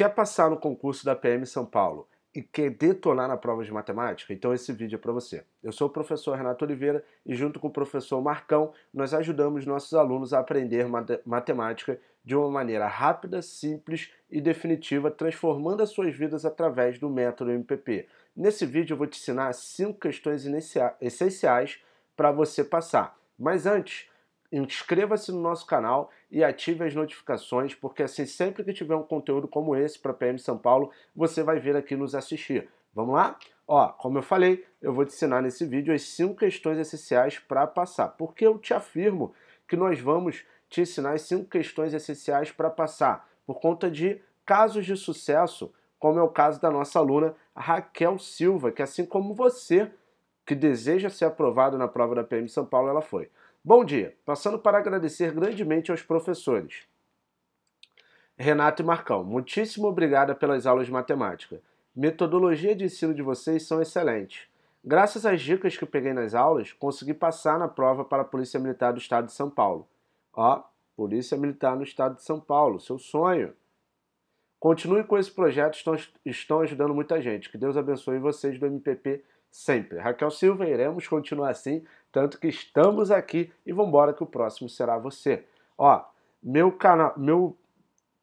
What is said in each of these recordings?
Quer passar no concurso da PM São Paulo e quer detonar na prova de matemática? Então esse vídeo é para você. Eu sou o professor Renato Oliveira e junto com o professor Marcão, nós ajudamos nossos alunos a aprender matemática de uma maneira rápida, simples e definitiva, transformando as suas vidas através do método MPP. Nesse vídeo eu vou te ensinar cinco questões essenciais para você passar. Mas antes, inscreva-se no nosso canal e ative as notificações, porque assim sempre que tiver um conteúdo como esse para PM São Paulo, você vai vir aqui nos assistir. Vamos lá? Ó, como eu falei, eu vou te ensinar nesse vídeo as 5 questões essenciais para passar, porque eu te afirmo que nós vamos te ensinar as 5 questões essenciais para passar, por conta de casos de sucesso, como é o caso da nossa aluna Raquel Silva, que assim como você que deseja ser aprovado na prova da PM São Paulo, ela foi. Bom dia. Passando para agradecer grandemente aos professores. Renato e Marcão, muitíssimo obrigada pelas aulas de matemática. Metodologia de ensino de vocês são excelentes. Graças às dicas que peguei nas aulas, consegui passar na prova para a Polícia Militar do Estado de São Paulo. Ó, Polícia Militar no Estado de São Paulo, seu sonho. Continue com esse projeto, estão, estão ajudando muita gente. Que Deus abençoe vocês do MPP sempre. Raquel Silva, iremos continuar assim tanto que estamos aqui e vambora embora que o próximo será você. Ó, meu canal, meu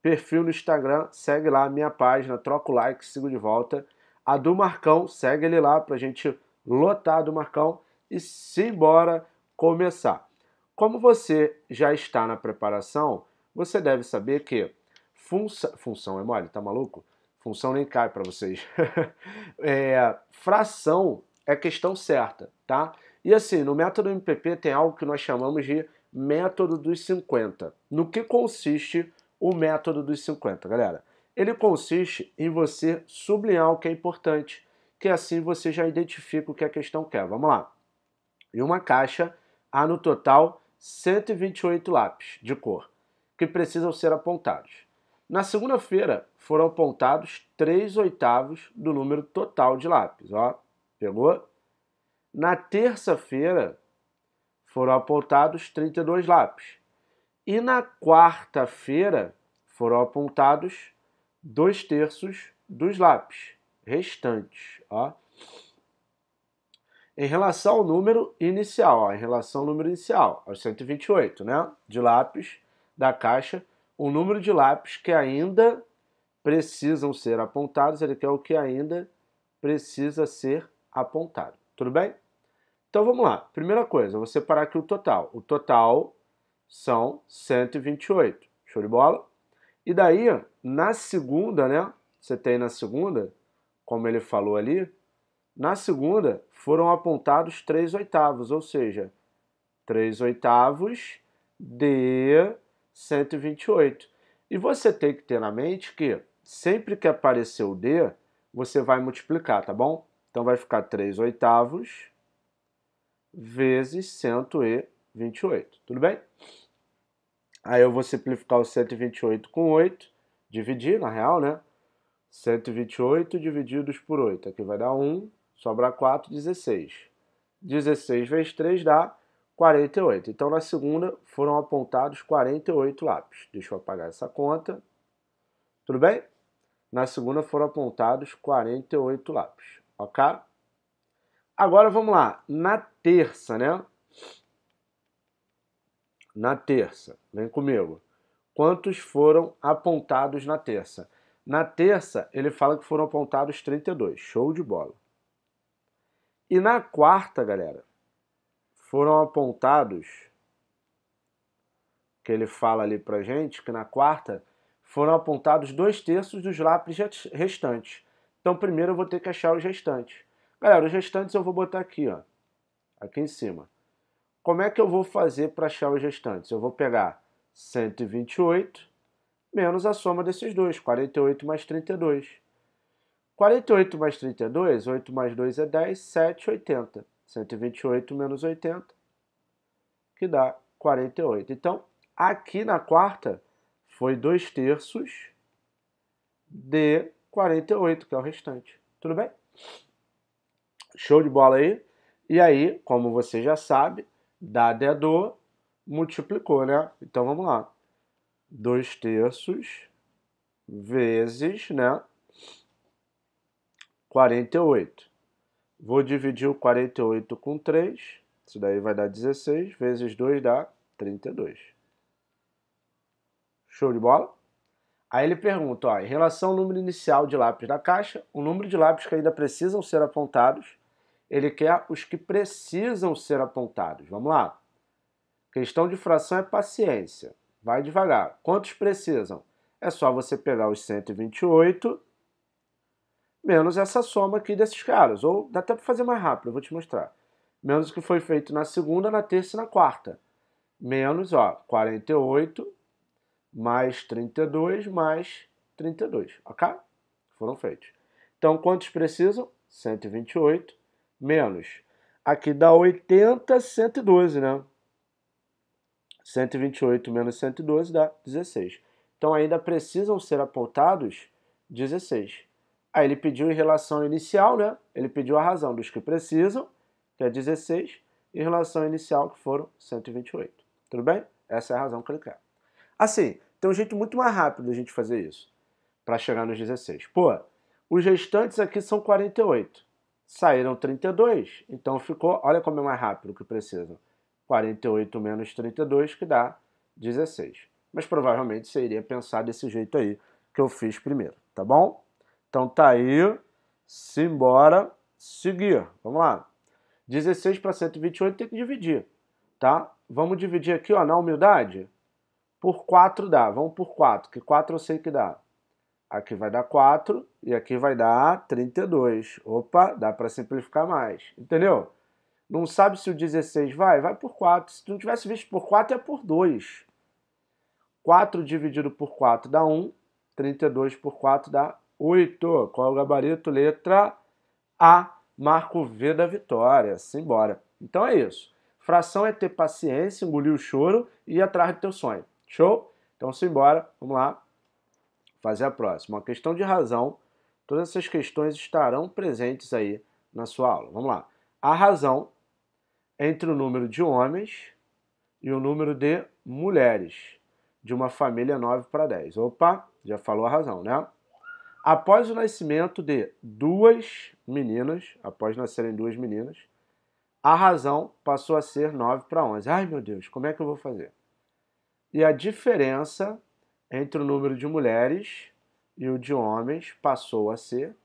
perfil no Instagram, segue lá minha página, troca o like, sigo de volta. A do Marcão, segue ele lá pra gente lotar do Marcão e simbora começar. Como você já está na preparação, você deve saber que fun função é mole, tá maluco? Função nem cai para vocês. é, fração é questão certa, tá? E assim, no método MPP tem algo que nós chamamos de método dos 50. No que consiste o método dos 50, galera? Ele consiste em você sublinhar o que é importante, que assim você já identifica o que a questão quer. Vamos lá. Em uma caixa há no total 128 lápis de cor que precisam ser apontados. Na segunda-feira foram apontados 3 oitavos do número total de lápis. Ó, pegou? Na terça-feira foram apontados 32 lápis. E na quarta-feira foram apontados dois terços dos lápis restantes. Ó. Em relação ao número inicial, ó, em relação ao número inicial, aos 128 né, de lápis da caixa, o número de lápis que ainda precisam ser apontados, ele quer o que ainda precisa ser apontado. Tudo bem? Então vamos lá. Primeira coisa, vou separar aqui o total. O total são 128. Show de bola? E daí, na segunda, né? Você tem na segunda, como ele falou ali, na segunda foram apontados 3 oitavos, ou seja, 3 oitavos de 128. E você tem que ter na mente que sempre que aparecer o D, você vai multiplicar, tá bom? Então vai ficar 3 oitavos vezes 128, tudo bem? Aí eu vou simplificar o 128 com 8, dividir, na real, né? 128 divididos por 8, aqui vai dar 1, sobra 4, 16. 16 vezes 3 dá 48. Então, na segunda, foram apontados 48 lápis. Deixa eu apagar essa conta. Tudo bem? Na segunda, foram apontados 48 lápis, ok? Agora vamos lá, na terça, né? Na terça, vem comigo. Quantos foram apontados na terça? Na terça, ele fala que foram apontados 32. Show de bola. E na quarta, galera, foram apontados que ele fala ali pra gente, que na quarta foram apontados dois terços dos lápis restantes. Então primeiro eu vou ter que achar os restantes. Galera, os restantes eu vou botar aqui, ó. Aqui em cima. Como é que eu vou fazer para achar os restantes? Eu vou pegar 128 menos a soma desses dois, 48 mais 32. 48 mais 32, 8 mais 2 é 10, 7, 80. 128 menos 80, que dá 48. Então, aqui na quarta, foi 2 terços de 48, que é o restante. Tudo bem? Show de bola aí? E aí, como você já sabe, dado é dor, multiplicou, né? Então vamos lá. 2 terços vezes, né? 48. Vou dividir o 48 com 3. Isso daí vai dar 16. Vezes 2 dá 32. Show de bola? Aí ele pergunta, ó, em relação ao número inicial de lápis da caixa, o número de lápis que ainda precisam ser apontados ele quer os que precisam ser apontados. Vamos lá. Questão de fração é paciência. Vai devagar. Quantos precisam? É só você pegar os 128 menos essa soma aqui desses caras. Ou dá até para fazer mais rápido, eu vou te mostrar. Menos o que foi feito na segunda, na terça e na quarta. Menos, ó, 48 mais 32 mais 32, ok? Foram feitos. Então, quantos precisam? 128 menos. Aqui dá 80, 112, né? 128 menos 112 dá 16. Então ainda precisam ser apontados 16. Aí ele pediu em relação inicial, né? Ele pediu a razão dos que precisam, que é 16, em relação inicial, que foram 128. Tudo bem? Essa é a razão que ele quer. Assim, tem um jeito muito mais rápido de a gente fazer isso, para chegar nos 16. Pô, os restantes aqui são 48. Saíram 32, então ficou, olha como é mais rápido que precisa. 48 menos 32, que dá 16. Mas provavelmente você iria pensar desse jeito aí que eu fiz primeiro, tá bom? Então tá aí, simbora, seguir, vamos lá. 16 para 128 tem que dividir, tá? Vamos dividir aqui, ó, na humildade, por 4 dá, vamos por 4, que 4 eu sei que dá. Aqui vai dar 4 e aqui vai dar 32. Opa, dá para simplificar mais. Entendeu? Não sabe se o 16 vai? Vai por 4. Se não tivesse visto por 4, é por 2. 4 dividido por 4 dá 1. 32 por 4 dá 8. Qual é o gabarito? Letra A. Marco V da vitória. Simbora. Então é isso. Fração é ter paciência, engolir o choro e ir atrás do teu sonho. Show? Então simbora. Vamos lá fazer a próxima. Uma questão de razão, todas essas questões estarão presentes aí na sua aula. Vamos lá. A razão entre o número de homens e o número de mulheres de uma família 9 para 10. Opa, já falou a razão, né? Após o nascimento de duas meninas, após nascerem duas meninas, a razão passou a ser 9 para 11. Ai meu Deus, como é que eu vou fazer? E a diferença entre o número de mulheres e o de homens passou a ser.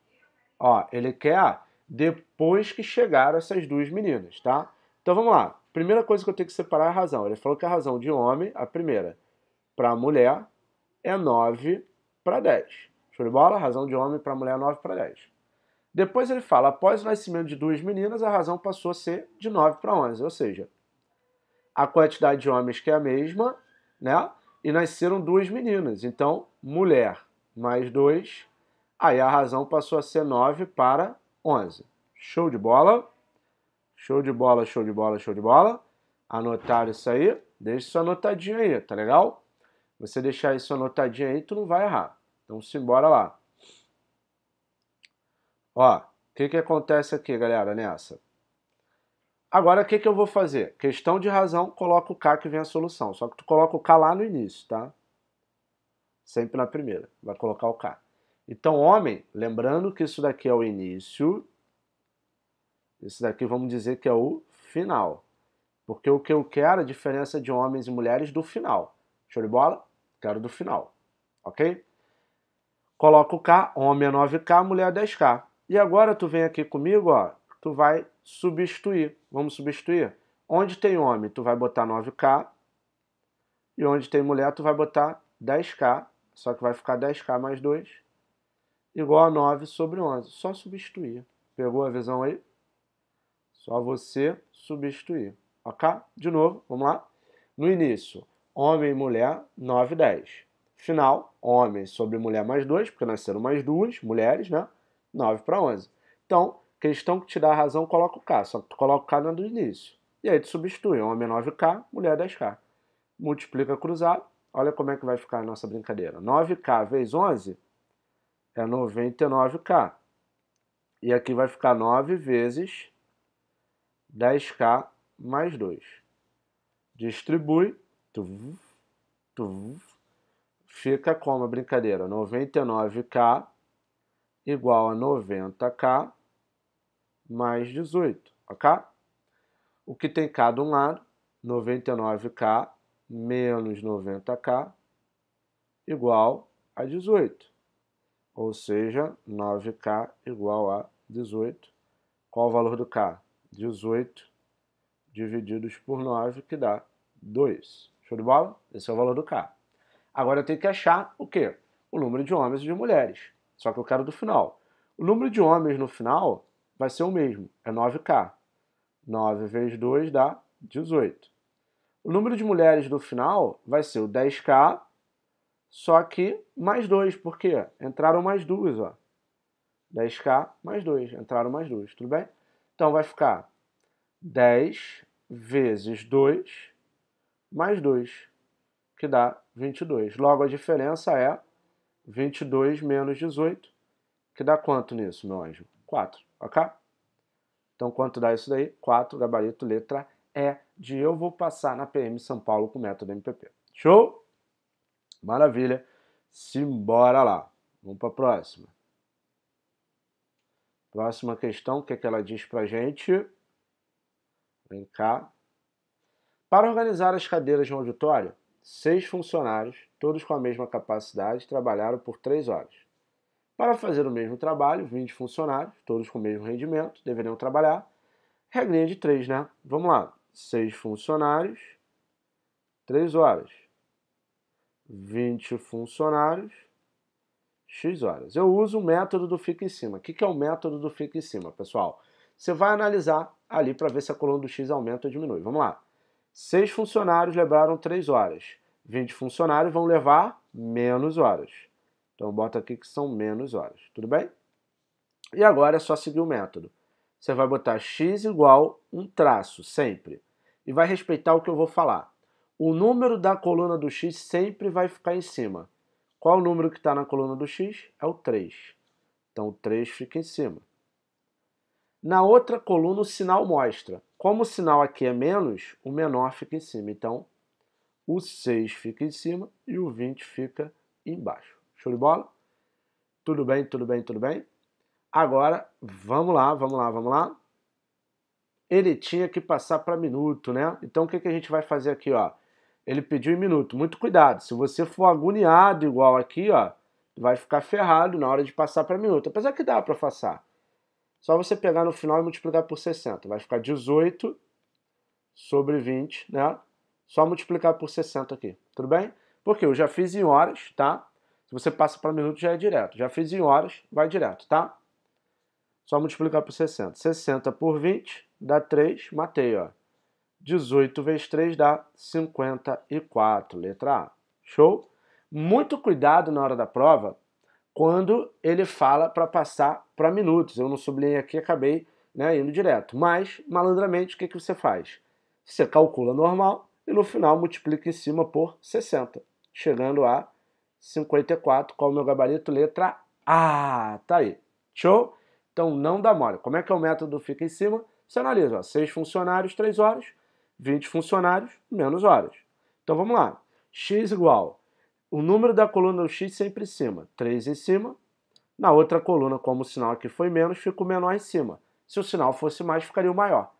Ó, ele quer depois que chegaram essas duas meninas, tá? Então vamos lá. Primeira coisa que eu tenho que separar é a razão. Ele falou que a razão de homem, a primeira, para mulher é 9 para 10. Show de bola? A razão de homem para mulher é 9 para 10. Depois ele fala, após o nascimento de duas meninas, a razão passou a ser de 9 para 11, ou seja, a quantidade de homens que é a mesma, né? e nasceram duas meninas. Então, mulher mais dois aí a razão passou a ser 9 para 11. Show de bola. Show de bola, show de bola, show de bola. Anotaram isso aí? Deixa sua anotadinha aí, tá legal? Você deixar isso anotadinho aí, tu não vai errar. Então, simbora lá. Ó, o que, que acontece aqui, galera, nessa? Agora, o que, que eu vou fazer? Questão de razão, coloca o K que vem a solução. Só que tu coloca o K lá no início, tá? Sempre na primeira. Vai colocar o K. Então, homem, lembrando que isso daqui é o início. Isso daqui vamos dizer que é o final. Porque o que eu quero é a diferença de homens e mulheres do final. Show de bola? Quero do final. Ok? Coloca o K, homem é 9K, mulher é 10K. E agora tu vem aqui comigo, ó. Tu vai substituir. Vamos substituir? Onde tem homem, tu vai botar 9K. E onde tem mulher, tu vai botar 10K. Só que vai ficar 10K mais 2, igual a 9 sobre 11. Só substituir. Pegou a visão aí? Só você substituir. Ok? De novo, vamos lá. No início, homem e mulher, 9, 10. Final, homem sobre mulher mais 2, porque nasceram mais duas mulheres, né? 9 para 11. Então, questão que te dá a razão coloca o K, só que tu coloca o K no início. E aí tu substitui, é homem 9K, mulher 10K. Multiplica cruzado, olha como é que vai ficar a nossa brincadeira. 9K vezes 11 é 99K. E aqui vai ficar 9 vezes 10K mais 2. Distribui, tu, tu, fica como a brincadeira, 99K igual a 90K mais 18, ok? O que tem K de um lado, 99K menos 90K igual a 18. Ou seja, 9K igual a 18. Qual o valor do K? 18 divididos por 9, que dá 2. Show de bola? Esse é o valor do K. Agora eu tenho que achar o quê? O número de homens e de mulheres. Só que eu quero do final. O número de homens no final vai ser o mesmo, é 9K. 9 vezes 2 dá 18. O número de mulheres no final vai ser o 10K, só que mais 2, por quê? entraram mais duas. Ó. 10K mais 2, entraram mais duas, tudo bem? Então vai ficar 10 vezes 2 mais 2, que dá 22. Logo, a diferença é 22 menos 18, que dá quanto nisso, meu anjo? 4 ok? Então, quanto dá isso daí? 4, gabarito, letra E, de eu vou passar na PM São Paulo com método MPP. Show? Maravilha. Simbora lá. Vamos para a próxima. Próxima questão, o que, é que ela diz para gente? Vem cá. Para organizar as cadeiras um auditório, seis funcionários, todos com a mesma capacidade, trabalharam por três horas. Para fazer o mesmo trabalho, 20 funcionários, todos com o mesmo rendimento, deveriam trabalhar. Regrinha de 3, né? Vamos lá. 6 funcionários, 3 horas. 20 funcionários, X horas. Eu uso o método do fica em cima. O que é o método do fica em cima, pessoal? Você vai analisar ali para ver se a coluna do X aumenta ou diminui. Vamos lá. 6 funcionários levaram 3 horas. 20 funcionários vão levar menos horas. Então bota aqui que são menos horas, tudo bem? E agora é só seguir o método. Você vai botar x igual um traço, sempre. E vai respeitar o que eu vou falar. O número da coluna do x sempre vai ficar em cima. Qual o número que está na coluna do x? É o 3. Então o 3 fica em cima. Na outra coluna o sinal mostra. Como o sinal aqui é menos, o menor fica em cima. Então o 6 fica em cima e o 20 fica embaixo. Show de bola? Tudo bem, tudo bem, tudo bem? Agora, vamos lá, vamos lá, vamos lá. Ele tinha que passar para minuto, né? Então, o que, que a gente vai fazer aqui, ó? Ele pediu em minuto. Muito cuidado. Se você for agoniado igual aqui, ó, vai ficar ferrado na hora de passar para minuto. Apesar que dá para passar. Só você pegar no final e multiplicar por 60. Vai ficar 18 sobre 20, né? Só multiplicar por 60 aqui, tudo bem? Porque eu já fiz em horas, tá? Se você passa para minutos, já é direto. Já fiz em horas, vai direto, tá? Só multiplicar por 60. 60 por 20 dá 3, matei, ó. 18 vezes 3 dá 54, letra A. Show? Muito cuidado na hora da prova quando ele fala para passar para minutos. Eu não sublinhei aqui, acabei né, indo direto. Mas, malandramente, o que, que você faz? Você calcula normal e no final multiplica em cima por 60, chegando a 54, qual é o meu gabarito? Letra A. Tá aí. Show? Então não dá mole. Como é que é o método fica em cima? Você analisa, ó, 6 funcionários, 3 horas, 20 funcionários, menos horas. Então vamos lá. x igual, o número da coluna do x sempre em cima, 3 em cima. Na outra coluna, como o sinal aqui foi menos, fica o menor em cima. Se o sinal fosse mais, ficaria o maior.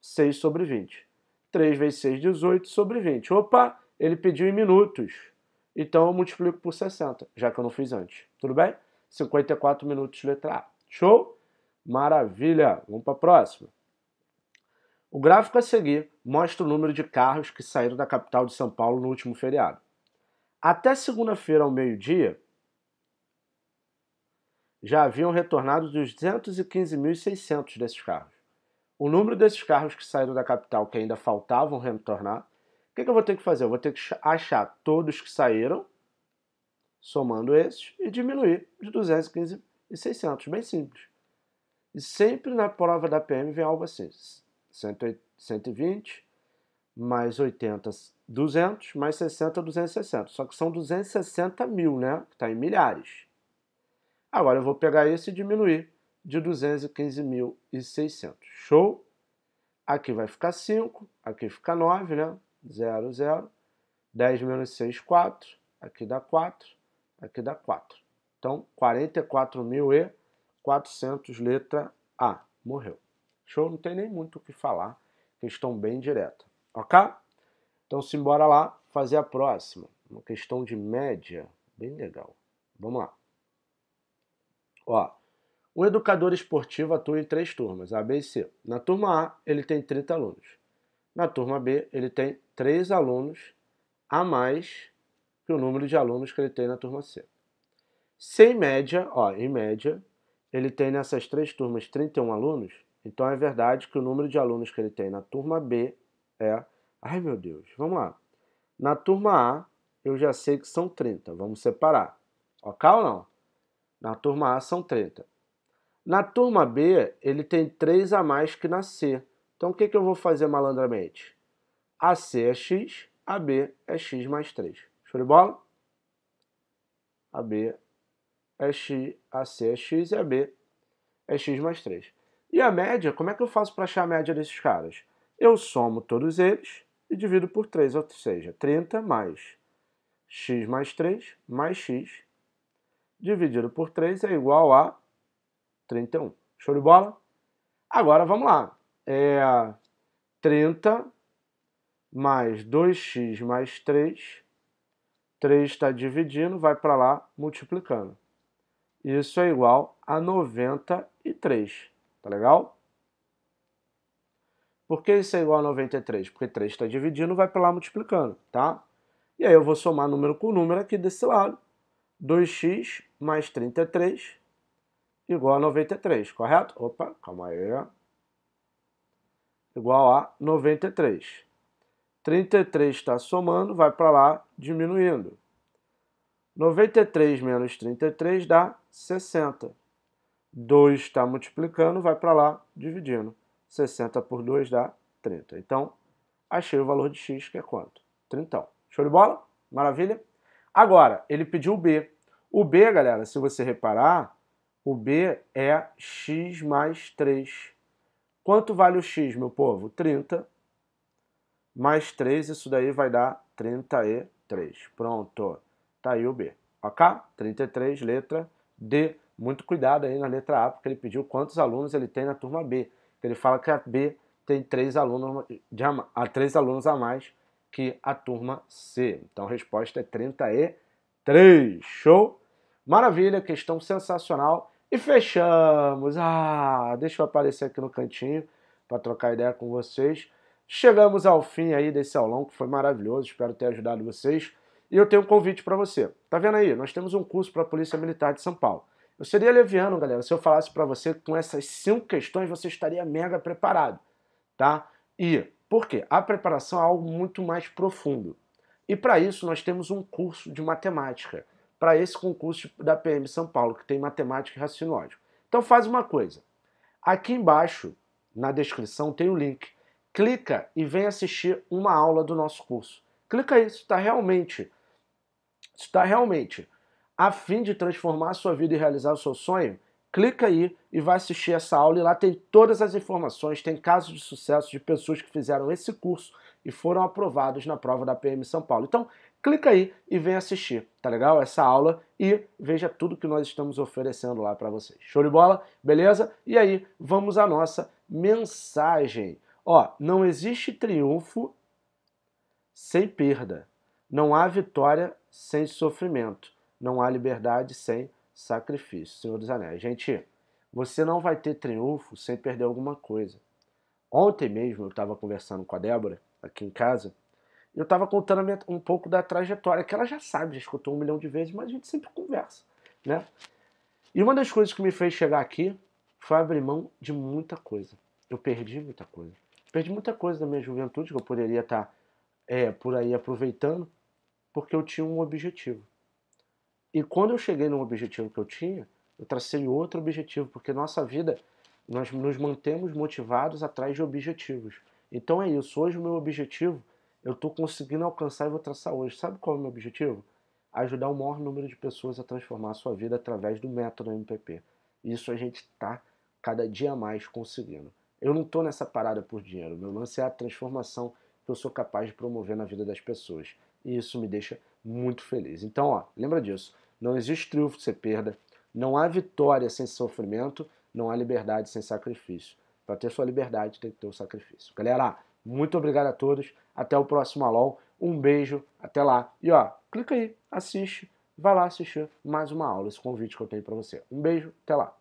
6 sobre 20. 3 vezes 6, 18 sobre 20. Opa, ele pediu em minutos. Então eu multiplico por 60, já que eu não fiz antes. Tudo bem? 54 minutos, letra A. Show? Maravilha! Vamos para a próxima. O gráfico a seguir mostra o número de carros que saíram da capital de São Paulo no último feriado. Até segunda-feira, ao meio-dia, já haviam retornado 215.600 desses carros. O número desses carros que saíram da capital que ainda faltavam retornar o que, que eu vou ter que fazer? Eu vou ter que achar todos que saíram, somando esses, e diminuir de 215,600. Bem simples. E sempre na prova da PM vem algo assim: 120 mais 80, 200, mais 60, 260. Só que são 260 mil, né? Está em milhares. Agora eu vou pegar esse e diminuir de 215.600. Show? Aqui vai ficar 5, aqui fica 9, né? 0, 0. 10 menos 6, 4. Aqui dá 4. Aqui dá 4. Então, 44.400, letra A. Morreu. Show? Não tem nem muito o que falar. Questão bem direta. Ok? Então, simbora lá fazer a próxima. Uma questão de média. Bem legal. Vamos lá. Ó, um educador esportivo atua em três turmas, A, B e C. Na turma A, ele tem 30 alunos. Na turma B, ele tem três alunos a mais que o número de alunos que ele tem na turma C. Se em média, ó, em média, ele tem nessas três turmas 31 alunos, então é verdade que o número de alunos que ele tem na turma B é. Ai meu Deus, vamos lá. Na turma A, eu já sei que são 30, vamos separar. Ok ou não? Na turma A são 30. Na turma B, ele tem 3 a mais que na C. Então o que, que eu vou fazer malandramente? AC é x, AB é x mais 3. Show de bola? AB é x, AC é x e AB é x mais 3. E a média, como é que eu faço para achar a média desses caras? Eu somo todos eles e divido por 3, ou seja, 30 mais x mais 3 mais x dividido por 3 é igual a 31. Show de bola? Agora vamos lá é 30 mais 2x mais 3. 3 está dividindo, vai para lá multiplicando. Isso é igual a 93. Tá legal? Por que isso é igual a 93? Porque 3 está dividindo, vai para lá multiplicando, tá? E aí eu vou somar número com número aqui desse lado. 2x mais 33 igual a 93, correto? Opa, calma aí igual a 93. 33 está somando, vai para lá, diminuindo. 93 menos 33 dá 60. 2 está multiplicando, vai para lá, dividindo. 60 por 2 dá 30. Então, achei o valor de x, que é quanto? 30. Show de bola? Maravilha? Agora, ele pediu o b. O b, galera, se você reparar, o b é x mais 3. Quanto vale o x, meu povo? 30 mais 3, isso daí vai dar 33. Pronto, tá aí o B. Ok? 33, letra D. Muito cuidado aí na letra A, porque ele pediu quantos alunos ele tem na turma B. Ele fala que a B tem três alunos, a, ah, três alunos a mais que a turma C. Então a resposta é 33. Show? Maravilha, questão sensacional. E fechamos. Ah, deixa eu aparecer aqui no cantinho para trocar ideia com vocês. Chegamos ao fim aí desse aulão que foi maravilhoso, espero ter ajudado vocês. E eu tenho um convite para você. Tá vendo aí? Nós temos um curso para a Polícia Militar de São Paulo. Eu seria leviano, galera, se eu falasse para você que com essas cinco questões você estaria mega preparado, tá? E por quê? A preparação é algo muito mais profundo. E para isso nós temos um curso de matemática para esse concurso da PM São Paulo, que tem matemática e raciocínio lógico. Então faz uma coisa. Aqui embaixo, na descrição, tem o um link. Clica e vem assistir uma aula do nosso curso. Clica aí, está realmente, está realmente a fim de transformar a sua vida e realizar o seu sonho, clica aí e vai assistir essa aula e lá tem todas as informações, tem casos de sucesso de pessoas que fizeram esse curso e foram aprovados na prova da PM São Paulo. Então, clica aí e vem assistir, tá legal? Essa aula e veja tudo que nós estamos oferecendo lá para vocês. Show de bola? Beleza? E aí, vamos à nossa mensagem. Ó, não existe triunfo sem perda. Não há vitória sem sofrimento. Não há liberdade sem sacrifício. Senhor dos Anéis. Gente, você não vai ter triunfo sem perder alguma coisa. Ontem mesmo eu estava conversando com a Débora, aqui em casa, eu estava contando minha, um pouco da trajetória, que ela já sabe, já escutou um milhão de vezes, mas a gente sempre conversa, né? E uma das coisas que me fez chegar aqui foi abrir mão de muita coisa. Eu perdi muita coisa. Perdi muita coisa da minha juventude que eu poderia estar tá, é, por aí aproveitando, porque eu tinha um objetivo. E quando eu cheguei no objetivo que eu tinha, eu tracei outro objetivo, porque nossa vida, nós nos mantemos motivados atrás de objetivos. Então é isso. Hoje o meu objetivo eu estou conseguindo alcançar e vou traçar hoje. Sabe qual é o meu objetivo? Ajudar o maior número de pessoas a transformar a sua vida através do método MPP. Isso a gente está cada dia mais conseguindo. Eu não estou nessa parada por dinheiro. Meu lance é a transformação que eu sou capaz de promover na vida das pessoas. E isso me deixa muito feliz. Então, ó, lembra disso. Não existe triunfo sem perda. Não há vitória sem sofrimento. Não há liberdade sem sacrifício. Para ter sua liberdade, tem que ter o um sacrifício. Galera, muito obrigado a todos. Até o próximo Alol. Um beijo. Até lá. E ó, clica aí, assiste. Vai lá assistir mais uma aula, esse convite que eu tenho para você. Um beijo. Até lá.